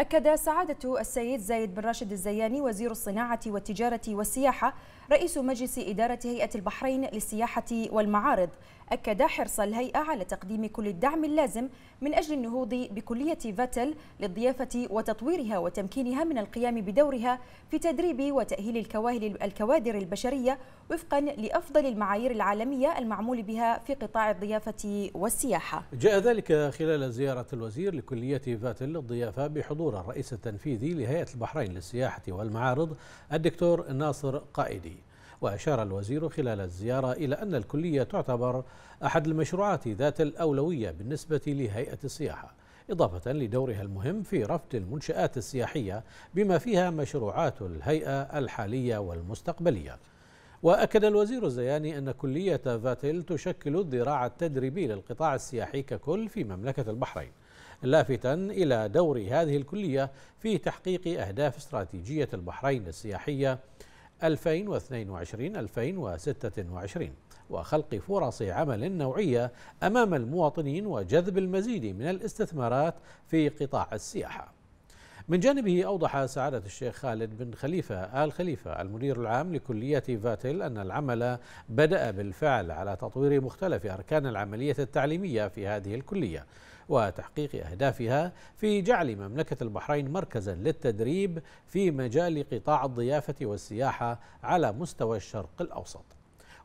أكد سعادة السيد زايد بن راشد الزياني وزير الصناعة والتجارة والسياحة رئيس مجلس إدارة هيئة البحرين للسياحة والمعارض أكد حرص الهيئة على تقديم كل الدعم اللازم من أجل النهوض بكلية فاتل للضيافة وتطويرها وتمكينها من القيام بدورها في تدريب وتأهيل الكواهل الكوادر البشرية وفقا لأفضل المعايير العالمية المعمول بها في قطاع الضيافة والسياحة جاء ذلك خلال زيارة الوزير لكلية فاتل للضيافة بحضور الصورة الرئيس التنفيذي لهيئة البحرين للسياحة والمعارض الدكتور ناصر قائدي وأشار الوزير خلال الزيارة إلى أن الكلية تعتبر أحد المشروعات ذات الأولوية بالنسبة لهيئة السياحة إضافة لدورها المهم في رفض المنشآت السياحية بما فيها مشروعات الهيئة الحالية والمستقبلية وأكد الوزير الزياني أن كلية فاتل تشكل الذراع التدريبي للقطاع السياحي ككل في مملكة البحرين لافتا إلى دور هذه الكلية في تحقيق أهداف استراتيجية البحرين السياحية 2022-2026 وخلق فرص عمل نوعية أمام المواطنين وجذب المزيد من الاستثمارات في قطاع السياحة من جانبه أوضح سعادة الشيخ خالد بن خليفة آل خليفة المدير العام لكلية فاتل أن العمل بدأ بالفعل على تطوير مختلف أركان العملية التعليمية في هذه الكلية وتحقيق أهدافها في جعل مملكة البحرين مركزا للتدريب في مجال قطاع الضيافة والسياحة على مستوى الشرق الأوسط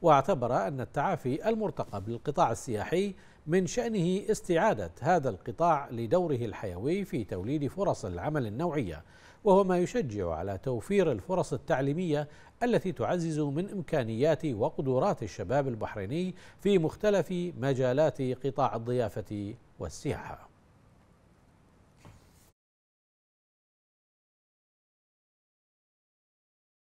واعتبر أن التعافي المرتقب للقطاع السياحي من شأنه استعادة هذا القطاع لدوره الحيوي في توليد فرص العمل النوعية وهو ما يشجع على توفير الفرص التعليمية التي تعزز من إمكانيات وقدرات الشباب البحريني في مختلف مجالات قطاع الضيافة والسياحة